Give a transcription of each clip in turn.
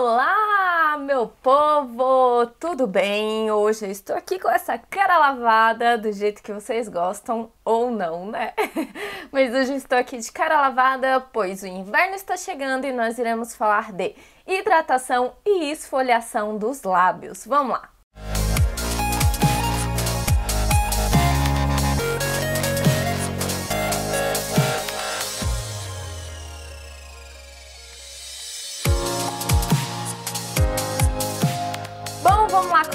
Olá, meu povo! Tudo bem? Hoje eu estou aqui com essa cara lavada, do jeito que vocês gostam ou não, né? Mas hoje eu estou aqui de cara lavada, pois o inverno está chegando e nós iremos falar de hidratação e esfoliação dos lábios. Vamos lá!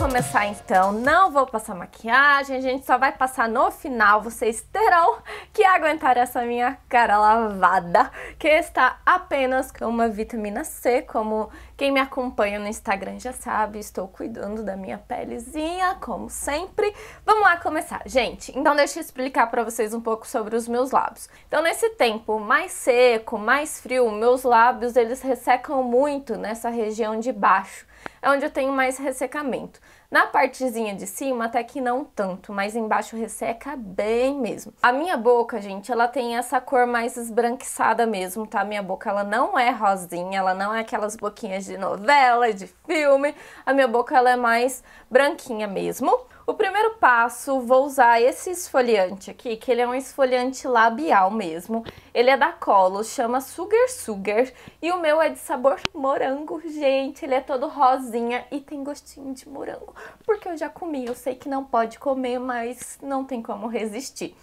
começar então, não vou passar maquiagem, a gente só vai passar no final, vocês terão que aguentar essa minha cara lavada, que está apenas com uma vitamina C, como quem me acompanha no Instagram já sabe, estou cuidando da minha pelezinha, como sempre. Vamos lá começar, gente. Então deixa eu explicar para vocês um pouco sobre os meus lábios. Então nesse tempo mais seco, mais frio, meus lábios eles ressecam muito nessa região de baixo é onde eu tenho mais ressecamento. Na partezinha de cima até que não tanto, mas embaixo resseca bem mesmo. A minha boca, gente, ela tem essa cor mais esbranquiçada mesmo, tá? Minha boca, ela não é rosinha, ela não é aquelas boquinhas de novela, de filme. A minha boca, ela é mais branquinha mesmo. O primeiro passo, vou usar esse esfoliante aqui, que ele é um esfoliante labial mesmo. Ele é da Colo, chama Sugar Sugar, e o meu é de sabor morango, gente. Ele é todo rosinha e tem gostinho de morango, porque eu já comi. Eu sei que não pode comer, mas não tem como resistir.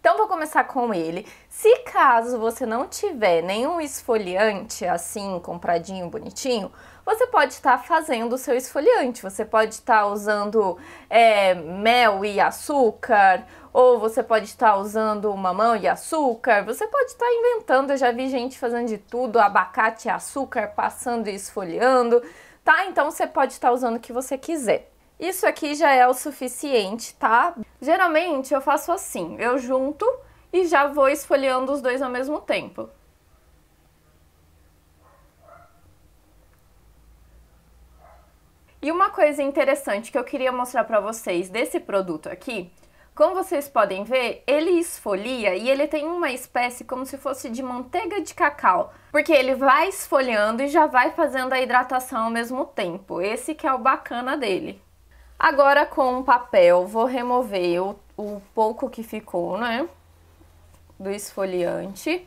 Então vou começar com ele. Se caso você não tiver nenhum esfoliante assim, compradinho, bonitinho, você pode estar tá fazendo o seu esfoliante, você pode estar tá usando é, mel e açúcar, ou você pode estar tá usando mamão e açúcar, você pode estar inventando, eu já vi gente fazendo de tudo, abacate e açúcar, passando e esfoliando, tá? Então você pode estar usando o que você quiser. Isso aqui já é o suficiente, tá? Geralmente eu faço assim, eu junto e já vou esfoliando os dois ao mesmo tempo. E uma coisa interessante que eu queria mostrar para vocês desse produto aqui, como vocês podem ver, ele esfolia e ele tem uma espécie como se fosse de manteiga de cacau, porque ele vai esfoliando e já vai fazendo a hidratação ao mesmo tempo. Esse que é o bacana dele. Agora com um papel, vou remover o, o pouco que ficou, né, do esfoliante.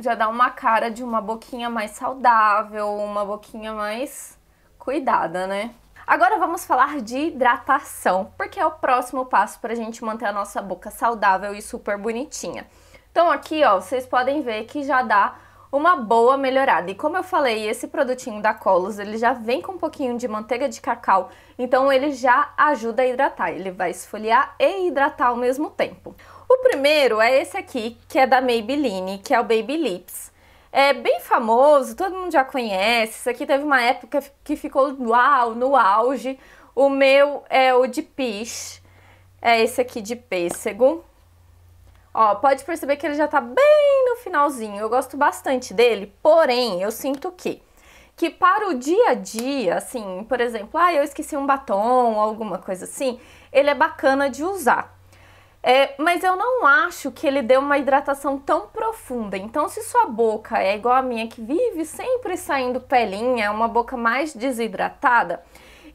já dá uma cara de uma boquinha mais saudável, uma boquinha mais cuidada, né? Agora vamos falar de hidratação, porque é o próximo passo para a gente manter a nossa boca saudável e super bonitinha. Então aqui, ó, vocês podem ver que já dá uma boa melhorada. E como eu falei, esse produtinho da Colos, ele já vem com um pouquinho de manteiga de cacau, então ele já ajuda a hidratar, ele vai esfoliar e hidratar ao mesmo tempo. O primeiro é esse aqui, que é da Maybelline, que é o Baby Lips. É bem famoso, todo mundo já conhece. Isso aqui teve uma época que ficou uau, no auge. O meu é o de Peach, é esse aqui de pêssego. Ó, pode perceber que ele já tá bem no finalzinho. Eu gosto bastante dele, porém, eu sinto que que para o dia a dia, assim, por exemplo, ah, eu esqueci um batom, alguma coisa assim, ele é bacana de usar. É, mas eu não acho que ele dê uma hidratação tão profunda. Então, se sua boca é igual a minha, que vive sempre saindo pelinha, é uma boca mais desidratada,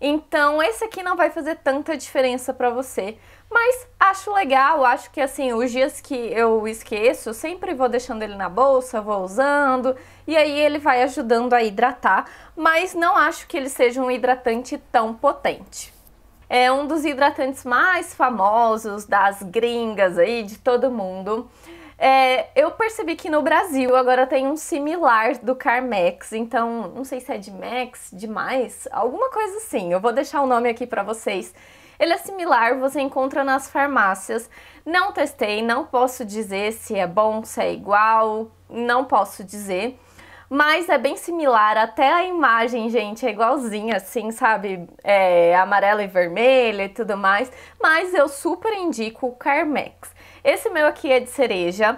então esse aqui não vai fazer tanta diferença para você. Mas acho legal, acho que assim, os dias que eu esqueço, eu sempre vou deixando ele na bolsa, vou usando, e aí ele vai ajudando a hidratar, mas não acho que ele seja um hidratante tão potente é um dos hidratantes mais famosos das gringas aí, de todo mundo. É, eu percebi que no Brasil agora tem um similar do Carmex, então não sei se é de Max, de mais, alguma coisa assim. Eu vou deixar o nome aqui para vocês. Ele é similar, você encontra nas farmácias. Não testei, não posso dizer se é bom, se é igual, não posso dizer. Mas é bem similar, até a imagem, gente, é igualzinha, assim, sabe? É, amarela e vermelha e tudo mais. Mas eu super indico o Carmex. Esse meu aqui é de cereja.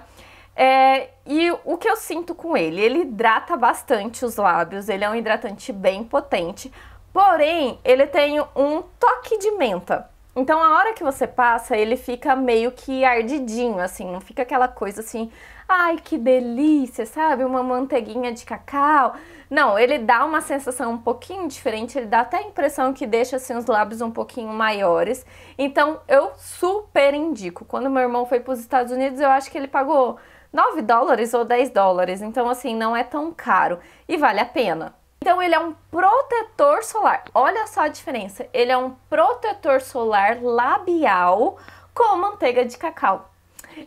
É, e o que eu sinto com ele? Ele hidrata bastante os lábios, ele é um hidratante bem potente, porém ele tem um toque de menta. Então a hora que você passa, ele fica meio que ardidinho, assim, não fica aquela coisa assim ai que delícia, sabe? Uma manteiguinha de cacau. Não, ele dá uma sensação um pouquinho diferente, ele dá até a impressão que deixa assim os lábios um pouquinho maiores. Então eu super indico. Quando meu irmão foi para os Estados Unidos, eu acho que ele pagou 9 dólares ou 10 dólares. Então assim, não é tão caro e vale a pena. Então ele é um protetor solar. Olha só a diferença. Ele é um protetor solar labial com manteiga de cacau.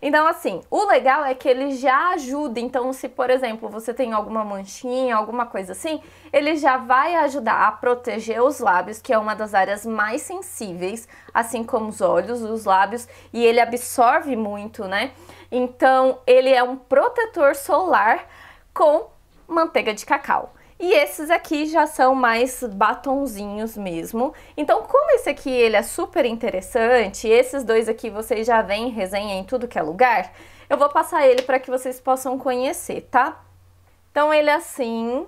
Então, assim, o legal é que ele já ajuda. Então, se, por exemplo, você tem alguma manchinha, alguma coisa assim, ele já vai ajudar a proteger os lábios, que é uma das áreas mais sensíveis, assim como os olhos, os lábios, e ele absorve muito, né? Então, ele é um protetor solar com manteiga de cacau. E esses aqui já são mais batonzinhos mesmo. Então, como esse aqui ele é super interessante, esses dois aqui vocês já veem resenha em tudo que é lugar, eu vou passar ele para que vocês possam conhecer, tá? Então, ele é assim,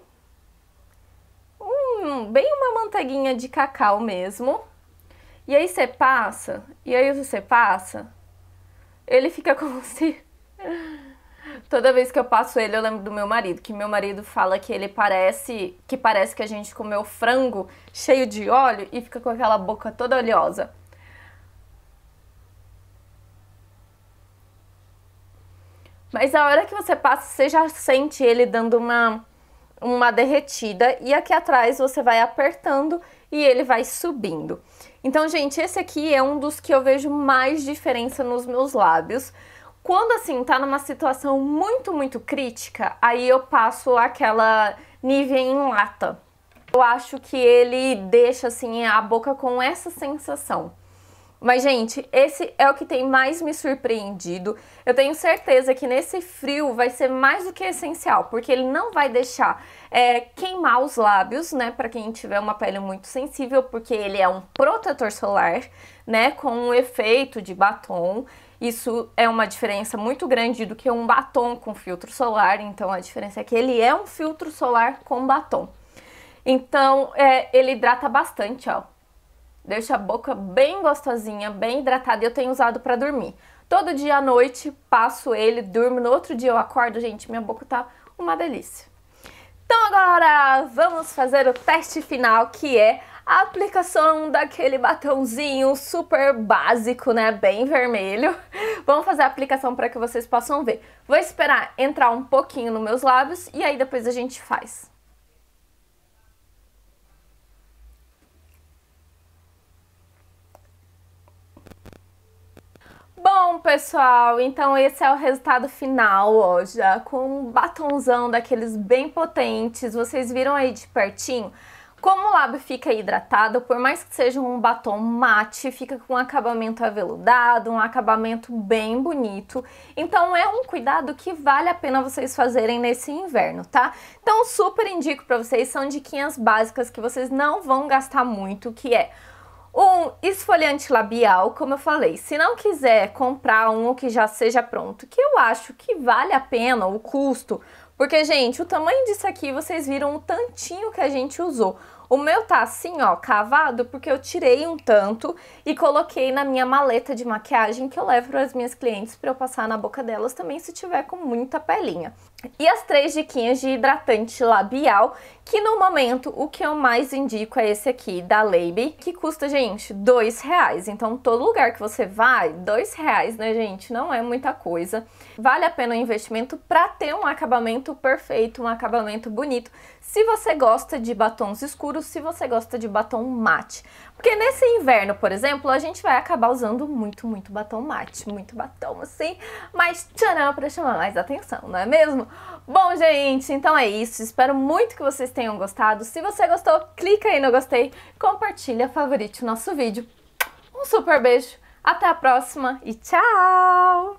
um, bem uma manteiguinha de cacau mesmo. E aí você passa, e aí você passa, ele fica como se Toda vez que eu passo ele, eu lembro do meu marido, que meu marido fala que ele parece que parece que a gente comeu frango cheio de óleo e fica com aquela boca toda oleosa. Mas a hora que você passa, você já sente ele dando uma uma derretida e aqui atrás você vai apertando e ele vai subindo. Então, gente, esse aqui é um dos que eu vejo mais diferença nos meus lábios. Quando assim tá numa situação muito, muito crítica, aí eu passo aquela nível em lata. Eu acho que ele deixa assim a boca com essa sensação. Mas, gente, esse é o que tem mais me surpreendido. Eu tenho certeza que nesse frio vai ser mais do que essencial, porque ele não vai deixar é, queimar os lábios, né? Para quem tiver uma pele muito sensível, porque ele é um protetor solar, né? Com um efeito de batom. Isso é uma diferença muito grande do que um batom com filtro solar. Então, a diferença é que ele é um filtro solar com batom. Então, é, ele hidrata bastante, ó. Deixa a boca bem gostosinha, bem hidratada. Eu tenho usado para dormir. Todo dia à noite, passo ele, durmo. No outro dia eu acordo, gente, minha boca tá uma delícia. Então agora, vamos fazer o teste final, que é a aplicação daquele batãozinho super básico, né, bem vermelho. Vamos fazer a aplicação para que vocês possam ver. Vou esperar entrar um pouquinho nos meus lábios e aí depois a gente faz. Bom, pessoal, então esse é o resultado final, ó, já com um batonzão daqueles bem potentes. Vocês viram aí de pertinho? Como o lábio fica hidratado, por mais que seja um batom mate, fica com um acabamento aveludado, um acabamento bem bonito. Então é um cuidado que vale a pena vocês fazerem nesse inverno, tá? Então super indico para vocês, são diquinhas básicas que vocês não vão gastar muito, que é um esfoliante labial, como eu falei, se não quiser comprar um que já seja pronto, que eu acho que vale a pena o custo, porque, gente, o tamanho disso aqui, vocês viram o tantinho que a gente usou. O meu tá assim, ó, cavado, porque eu tirei um tanto e coloquei na minha maleta de maquiagem que eu levo para as minhas clientes para eu passar na boca delas também se tiver com muita pelinha. E as três diquinhas de hidratante labial, que no momento o que eu mais indico é esse aqui da Lab, que custa, gente, dois reais. Então todo lugar que você vai, dois reais, né, gente? Não é muita coisa. Vale a pena o investimento para ter um acabamento perfeito, um acabamento bonito. Se você gosta de batons escuros, se você gosta de batom mate. Porque nesse inverno, por exemplo, a gente vai acabar usando muito, muito batom mate, muito batom assim, mas tcharam para chamar mais atenção, não é mesmo? Bom, gente, então é isso. Espero muito que vocês tenham gostado. Se você gostou, clica aí no gostei, compartilha, favorite o nosso vídeo. Um super beijo, até a próxima e tchau!